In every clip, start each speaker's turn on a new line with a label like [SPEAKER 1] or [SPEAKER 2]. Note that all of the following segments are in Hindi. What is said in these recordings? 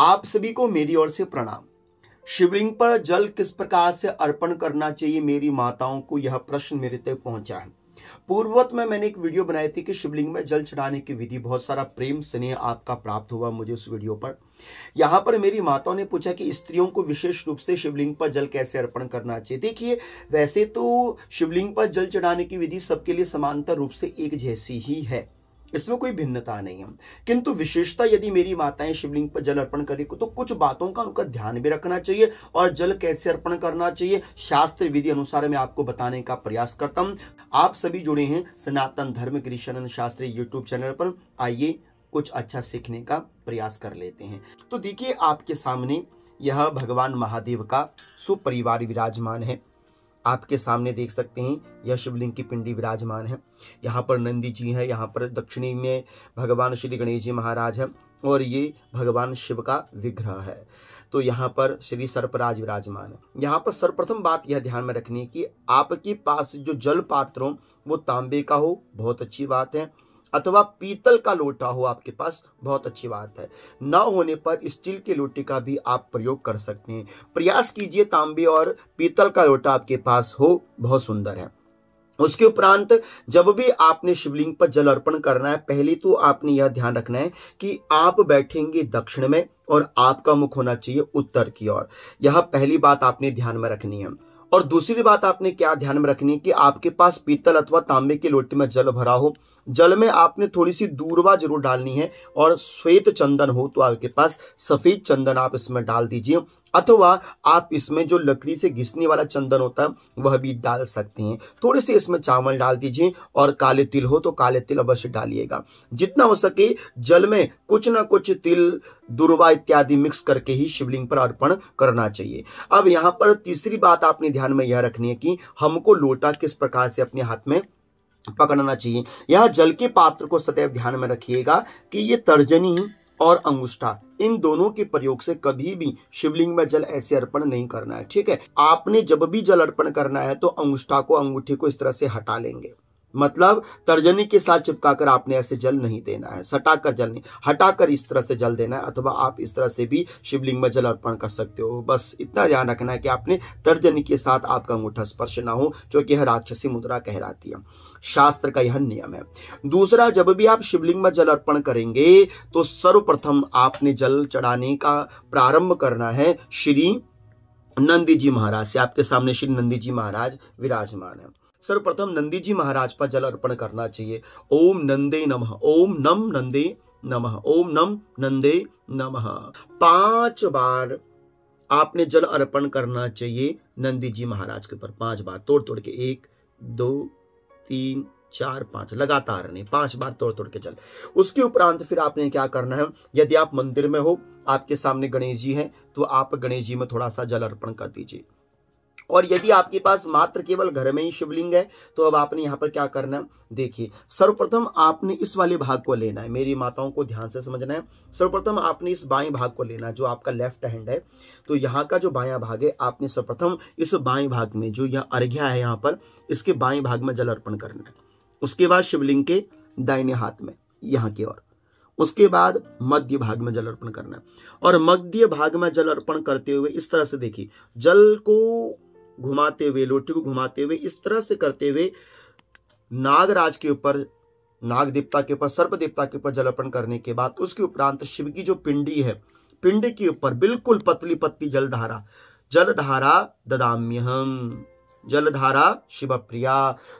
[SPEAKER 1] आप सभी को मेरी ओर से प्रणाम शिवलिंग पर जल किस प्रकार से अर्पण करना चाहिए मेरी माताओं को यह प्रश्न मेरे तक पहुंचा है पूर्ववत में मैंने एक वीडियो बनाई थी कि शिवलिंग में जल चढ़ाने की विधि बहुत सारा प्रेम स्नेह आपका प्राप्त हुआ मुझे उस वीडियो पर यहां पर मेरी माताओं ने पूछा कि स्त्रियों को विशेष रूप से शिवलिंग पर जल कैसे अर्पण करना चाहिए देखिए वैसे तो शिवलिंग पर जल चढ़ाने की विधि सबके लिए समांतर रूप से एक जैसी ही है इसमें कोई भिन्नता नहीं है किंतु विशेषता यदि मेरी माताएं शिवलिंग पर जल अर्पण करें तो कुछ बातों का उनका ध्यान भी रखना चाहिए और जल कैसे अर्पण करना चाहिए शास्त्र विधि अनुसार मैं आपको बताने का प्रयास करता हूं आप सभी जुड़े हैं सनातन धर्म कृष्ण शास्त्री यूट्यूब चैनल पर आइए कुछ अच्छा सीखने का प्रयास कर लेते हैं तो देखिए आपके सामने यह भगवान महादेव का सुपरिवार विराजमान है आपके सामने देख सकते हैं यह शिवलिंग की पिंडी विराजमान है यहाँ पर नंदी जी हैं यहाँ पर दक्षिणी में भगवान श्री गणेश जी महाराज हैं और ये भगवान शिव का विग्रह है तो यहाँ पर श्री सर्पराज विराजमान है यहाँ पर सर्वप्रथम बात यह ध्यान में रखनी है कि आपके पास जो जल पात्रों वो तांबे का हो बहुत अच्छी बात है अथवा पीतल का लोटा हो आपके पास बहुत अच्छी बात है न होने पर स्टील के लोटे का भी आप प्रयोग कर सकते हैं प्रयास कीजिए तांबे और पीतल का लोटा आपके पास हो बहुत सुंदर है उसके उपरांत जब भी आपने शिवलिंग पर जल अर्पण करना है पहले तो आपने यह ध्यान रखना है कि आप बैठेंगे दक्षिण में और आपका मुख होना चाहिए उत्तर की ओर यह पहली बात आपने ध्यान में रखनी है और दूसरी बात आपने क्या ध्यान में रखनी है कि आपके पास पीतल अथवा तांबे की लोटी में जल भरा हो जल में आपने थोड़ी सी दूरवा जरूर डालनी है और श्वेत चंदन हो तो आपके पास सफेद चंदन आप इसमें डाल दीजिए अथवा आप इसमें जो लकड़ी से घिसने वाला चंदन होता है वह भी डाल सकते हैं थोड़े से इसमें चावल डाल दीजिए और काले तिल हो तो काले तिल अवश्य डालिएगा जितना हो सके जल में कुछ ना कुछ तिल दुर्वा इत्यादि मिक्स करके ही शिवलिंग पर अर्पण करना चाहिए अब यहाँ पर तीसरी बात आपने ध्यान में यह रखनी है कि हमको लोटा किस प्रकार से अपने हाथ में पकड़ना चाहिए यह जल के पात्र को सदैव ध्यान में रखिएगा कि ये तर्जनी और अंगुष्ठा इन दोनों के प्रयोग से कभी भी शिवलिंग में जल ऐसे अर्पण नहीं करना है ठीक है आपने जब भी जल अर्पण करना है तो अंगुष्ठा को अंगूठी को इस तरह से हटा लेंगे मतलब तर्जनी के साथ चिपकाकर आपने ऐसे जल नहीं देना है सटाकर जल नहीं हटाकर इस तरह से जल देना है अथवा आप इस तरह से भी शिवलिंग में जल अर्पण कर सकते हो बस इतना ध्यान रखना है कि आपने तर्जनी के साथ आपका अंगूठा स्पर्श ना हो जो कि यह राक्षसी मुद्रा कहलाती है शास्त्र का यह नियम है दूसरा जब भी आप शिवलिंग में जल अर्पण करेंगे तो सर्वप्रथम आपने जल चढ़ाने का प्रारंभ करना है श्री नंदी जी महाराज से आपके सामने श्री नंदी जी महाराज विराजमान है सर्वप्रथम नंदी जी महाराज पर जल अर्पण करना चाहिए ओम नंदे नमः ओम नम नंदे नमः ओम नम नंदे नमः पांच बार आपने जल अर्पण करना चाहिए नंदी जी महाराज के ऊपर पांच बार तोड़ तोड़ के एक दो तीन चार पांच लगातार नहीं पांच बार तोड़ तोड़ के चल उसके उपरांत फिर आपने क्या करना है यदि आप मंदिर में हो आपके सामने गणेश जी हैं तो आप गणेश जी में थोड़ा सा जल अर्पण कर दीजिए और यदि आपके पास मात्र केवल घर में ही शिवलिंग है तो अब आपने यहाँ पर क्या करना है देखिए सर्वप्रथम आपने इस वाले भाग को लेना है मेरी माताओं को ध्यान से समझना है सर्वप्रथम आपने इस बाएं भाग को लेना जो आपका लेफ्ट हैंड है तो यहाँ का जो बाया भाग है आपने सर्वप्रथम इस बाएं भाग में जो यह अर्घ्या है यहाँ पर इसके बाएं भाग में जल अर्पण करना है उसके बाद शिवलिंग के दाइने हाथ में यहाँ की ओर उसके बाद मध्य भाग में जल अर्पण करना है और मध्य भाग में जल अर्पण करते हुए इस तरह से देखिए जल को घुमाते हुए लोटी को घुमाते हुए इस तरह से करते हुए नागराज के ऊपर नाग देवता के ऊपर सर्प देवता के ऊपर जल अर्पण करने के बाद उसके उपरांत शिव की जो पिंडी है पिंडी के ऊपर बिल्कुल पतली पतली जलधारा जलधारा ददाम्य हम जलधारा शिव प्रिया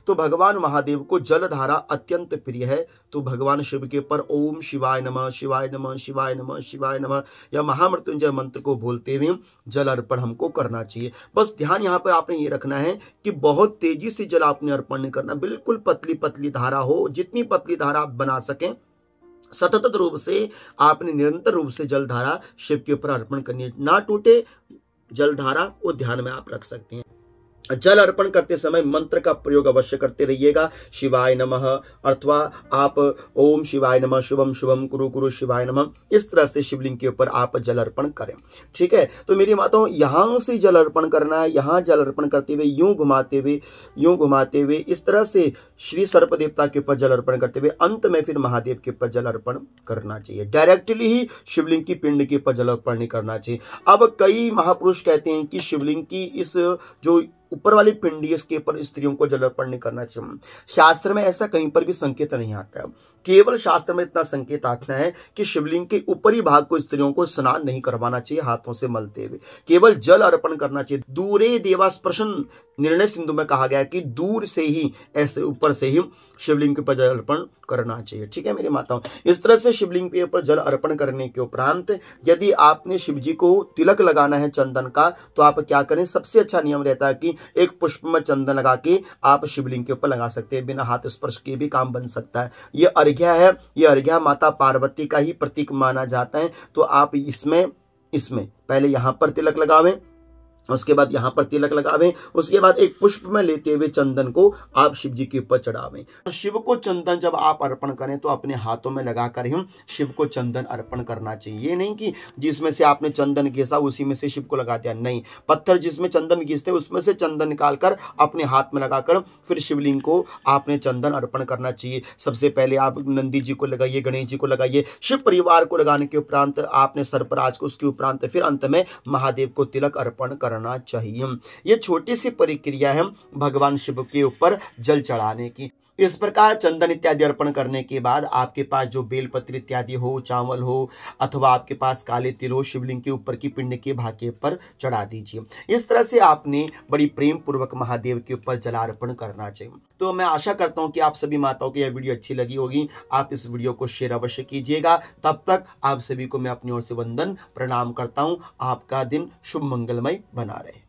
[SPEAKER 1] तो भगवान महादेव को जलधारा अत्यंत प्रिय है तो भगवान शिव के पर ओम शिवाय नमः शिवाय नमः शिवाय नमः शिवाय नमः या महामृत्युंजय मंत्र को बोलते हुए जल अर्पण हमको करना चाहिए बस ध्यान यहाँ पर आपने ये रखना है कि बहुत तेजी से जल आपने अर्पण नहीं करना बिल्कुल पतली पतली धारा हो जितनी पतली धारा आप बना सकें सतत रूप से आपने निरंतर रूप से जलधारा शिव के ऊपर अर्पण करनी है ना टूटे जलधारा वो ध्यान में आप रख सकते हैं जल अर्पण करते समय मंत्र का प्रयोग अवश्य करते रहिएगा शिवाय नमः अथवा आप ओम शिवाय नमः शुभम शुभम कुरु कुरु शिवाय नमः इस तरह से शिवलिंग के ऊपर आप जल अर्पण करें ठीक है तो मेरी माताओं यहां से जल अर्पण करना है यहाँ जल अर्पण करते हुए यूं घुमाते हुए यूं घुमाते हुए इस तरह से श्री सर्प देवता के ऊपर जल अर्पण करते हुए अंत में फिर महादेव के ऊपर जल अर्पण करना चाहिए डायरेक्टली ही शिवलिंग की पिंड के ऊपर जल अर्पण नहीं करना चाहिए अब कई महापुरुष कहते हैं कि शिवलिंग की इस जो ऊपर वाली पिंडी के ऊपर स्त्रियों को जल अर्पण नहीं करना चाहिए शास्त्र में ऐसा कहीं पर भी संकेत नहीं आता केवल शास्त्र में इतना संकेत आता है कि शिवलिंग के ऊपरी भाग को स्त्रियों को स्नान नहीं करवाना चाहिए हाथों से मलते हुए केवल जल अर्पण करना चाहिए दूरे देवा स्पर्शन निर्णय सिंधु में कहा गया कि दूर से ही ऐसे ऊपर से ही शिवलिंग के ऊपर जल अर्पण करना चाहिए ठीक है मेरी माताओं इस तरह से शिवलिंग के ऊपर जल अर्पण करने के उपरांत यदि आपने शिव जी को तिलक लगाना है चंदन का तो आप क्या करें सबसे अच्छा नियम रहता है कि एक पुष्प में चंदन लगा के आप शिवलिंग के ऊपर लगा सकते हैं बिना हाथ स्पर्श के भी काम बन सकता है ये अर्घ्या है ये अर्घ्या माता पार्वती का ही प्रतीक माना जाता है तो आप इसमें इसमें पहले यहां पर तिलक लगावें उसके बाद यहाँ पर तिलक लगावें उसके बाद एक पुष्प में लेते हुए चंदन को आप शिव जी के ऊपर चढ़ावें शिव को चंदन जब आप अर्पण करें तो अपने हाथों में लगा कर हम शिव को चंदन अर्पण करना चाहिए ये नहीं कि जिसमें से आपने चंदन घिसा उसी में से शिव को लगा दिया नहीं पत्थर जिसमें चंदन घिसते उसमें से चंदन निकाल कर अपने हाथ में लगाकर फिर शिवलिंग को आपने चंदन अर्पण करना चाहिए सबसे पहले आप नंदी जी को लगाइए गणेश जी को लगाइए शिव परिवार को लगाने के उपरांत आपने सरपराज को उसके उपरांत फिर अंत में महादेव को तिलक अर्पण करना करना चाहिए ये छोटी सी प्रक्रिया है भगवान शिव के ऊपर जल चढ़ाने की इस प्रकार चंदन इत्यादि अर्पण करने के बाद आपके पास जो बेलपत्र इत्यादि हो चावल हो अथवा आपके पास काले तिल हो शिवलिंग के ऊपर की पिंड के भाके पर चढ़ा दीजिए इस तरह से आपने बड़ी प्रेम पूर्वक महादेव के ऊपर जलार्पण करना चाहिए तो मैं आशा करता हूँ कि आप सभी माताओं को यह वीडियो अच्छी लगी होगी आप इस वीडियो को शेयर अवश्य कीजिएगा तब तक आप सभी को मैं अपनी ओर से वंदन प्रणाम करता हूँ आपका दिन शुभ मंगलमय बना रहे